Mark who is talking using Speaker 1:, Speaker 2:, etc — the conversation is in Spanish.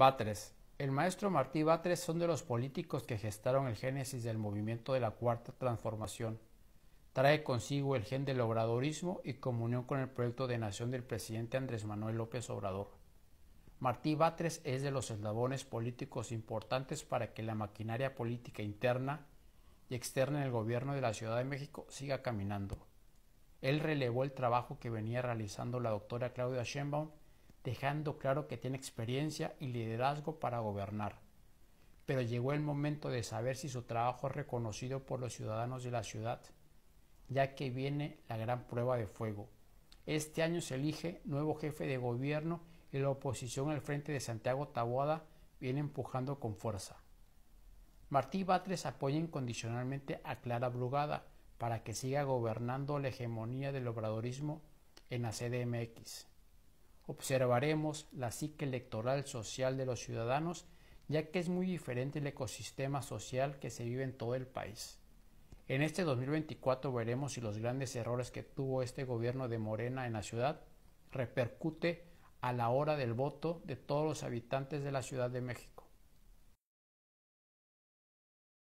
Speaker 1: Batres. El maestro Martí Batres son de los políticos que gestaron el génesis del movimiento de la Cuarta Transformación. Trae consigo el gen del obradorismo y comunión con el proyecto de nación del presidente Andrés Manuel López Obrador. Martí Batres es de los eslabones políticos importantes para que la maquinaria política interna y externa en el gobierno de la Ciudad de México siga caminando. Él relevó el trabajo que venía realizando la doctora Claudia Sheinbaum dejando claro que tiene experiencia y liderazgo para gobernar. Pero llegó el momento de saber si su trabajo es reconocido por los ciudadanos de la ciudad, ya que viene la gran prueba de fuego. Este año se elige nuevo jefe de gobierno y la oposición al frente de Santiago Taboada viene empujando con fuerza. Martí Batres apoya incondicionalmente a Clara Brugada para que siga gobernando la hegemonía del obradorismo en la CDMX observaremos la psique electoral social de los ciudadanos, ya que es muy diferente el ecosistema social que se vive en todo el país. En este 2024 veremos si los grandes errores que tuvo este gobierno de Morena en la ciudad repercute a la hora del voto de todos los habitantes de la Ciudad de México.